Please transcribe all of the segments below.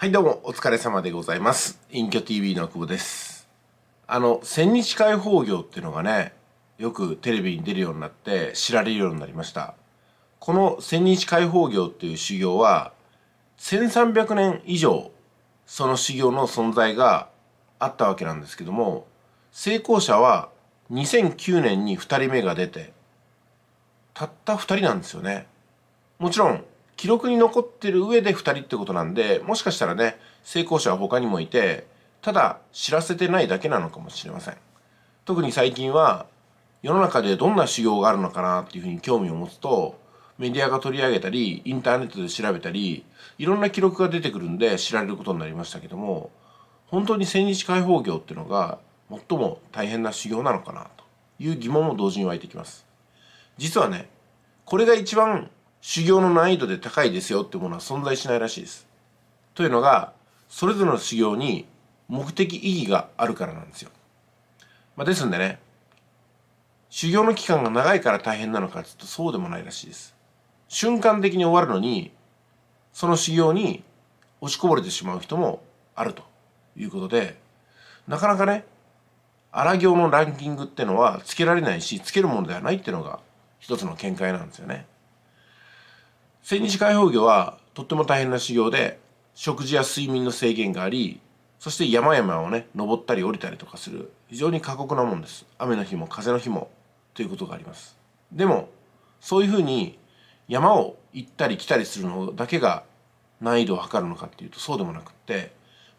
はいどうもお疲れ様でございます隠居 TV の久保ですあの千日開放業っていうのがねよくテレビに出るようになって知られるようになりましたこの千日開放業っていう修行は1300年以上その修行の存在があったわけなんですけども成功者は2009年に2人目が出てたった2人なんですよねもちろん記録に残ってる上で2人ってことなんでもしかしたらね成功者は他にもいてただ知らせてないだけなのかもしれません特に最近は世の中でどんな修行があるのかなっていうふうに興味を持つとメディアが取り上げたりインターネットで調べたりいろんな記録が出てくるんで知られることになりましたけども本当に千日解放業っていうのが最も大変な修行なのかなという疑問も同時に湧いてきます実はねこれが一番修行の難易度で高いですよってものは存在しないらしいです。というのがそれぞれの修行に目的意義があるからなんですよ。まあ、ですんでね修行の期間が長いから大変なのかちょっとそうでもないらしいです。瞬間的に終わるのにその修行に落ちこぼれてしまう人もあるということでなかなかね荒行のランキングってのはつけられないしつけるものではないっていうのが一つの見解なんですよね。千日開放魚はとっても大変な修行で食事や睡眠の制限がありそして山々をね登ったり降りたりとかする非常に過酷なもんです雨の日も風の日もということがありますでもそういうふうに山を行ったり来たりするのだけが難易度を測るのかっていうとそうでもなくって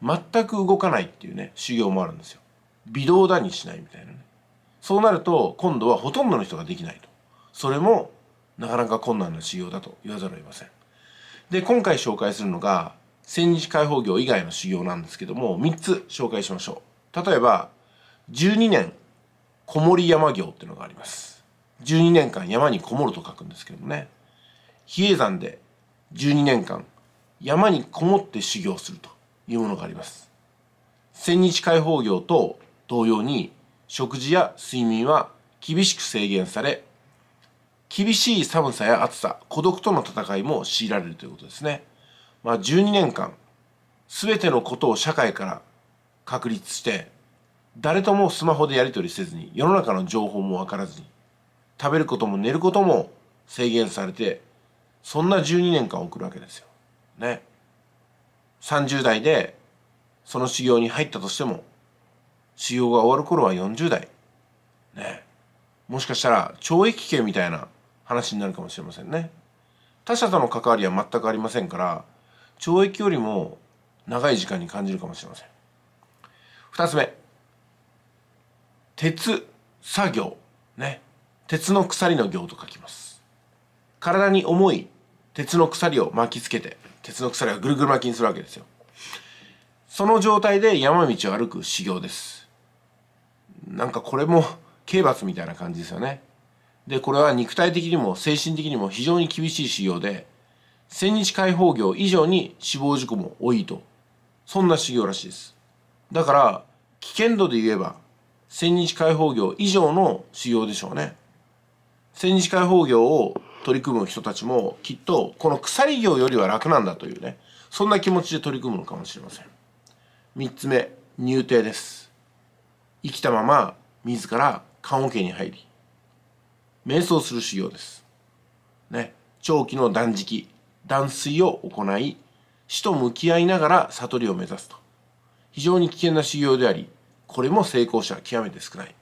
全く動かないっていうね修行もあるんですよ微動だにしないみたいなねそうなると今度はほとんどの人ができないとそれもなかなか困難な修行だと言わざるを得ません。で、今回紹介するのが、千日解放業以外の修行なんですけども、3つ紹介しましょう。例えば、12年、こもり山行っていうのがあります。12年間山にこもると書くんですけどもね。比叡山で12年間山にこもって修行するというものがあります。千日解放業と同様に食事や睡眠は厳しく制限され厳しい寒さや暑さ孤独との戦いも強いられるということですね、まあ、12年間すべてのことを社会から確立して誰ともスマホでやり取りせずに世の中の情報も分からずに食べることも寝ることも制限されてそんな12年間を送るわけですよ。ね。30代でその修行に入ったとしても修行が終わる頃は40代。ね。もしかしたら懲役刑みたいな話になるかもしれませんね。他者との関わりは全くありませんから懲役よりも長い時間に感じるかもしれません。2つ目鉄作業ね鉄の鎖の行と書きます体に重い鉄の鎖を巻きつけて鉄の鎖をぐるぐる巻きにするわけですよその状態で山道を歩く修行ですなんかこれも刑罰みたいな感じですよねでこれは肉体的にも精神的にも非常に厳しい修行で千日解放業以上に死亡事故も多いとそんな修行らしいですだから危険度で言えば千日解放業以上の修行でしょうね千日解放業を取り組む人たちもきっとこの鎖業よりは楽なんだというねそんな気持ちで取り組むのかもしれません三つ目入廷です生きたまま自ら棺桶に入り瞑想する修行です。ね。長期の断食、断水を行い、死と向き合いながら悟りを目指すと。非常に危険な修行であり、これも成功者極めて少ない。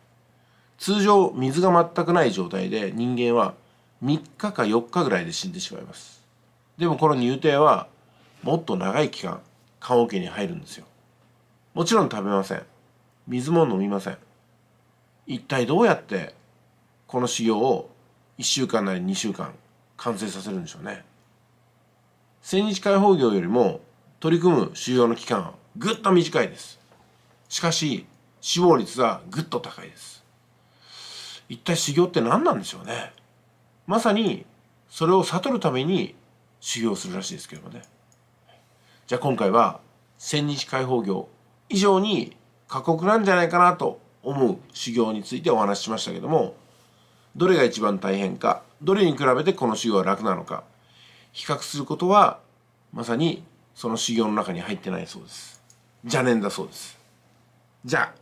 通常、水が全くない状態で人間は3日か4日ぐらいで死んでしまいます。でもこの入廷は、もっと長い期間、棺桶に入るんですよ。もちろん食べません。水も飲みません。一体どうやってこの修行を1週間なり2週間完成させるんでしょうね千日開放業よりも取り組む修行の期間はぐっと短いですしかし死亡率はぐっと高いです一体修行って何なんでしょうねまさにそれを悟るために修行するらしいですけどもねじゃあ今回は千日開放業以上に過酷なんじゃないかなと思う修行についてお話ししましたけどもどれが一番大変かどれに比べてこの修行は楽なのか比較することはまさにその修行の中に入ってないそうです邪念だそうですじゃあ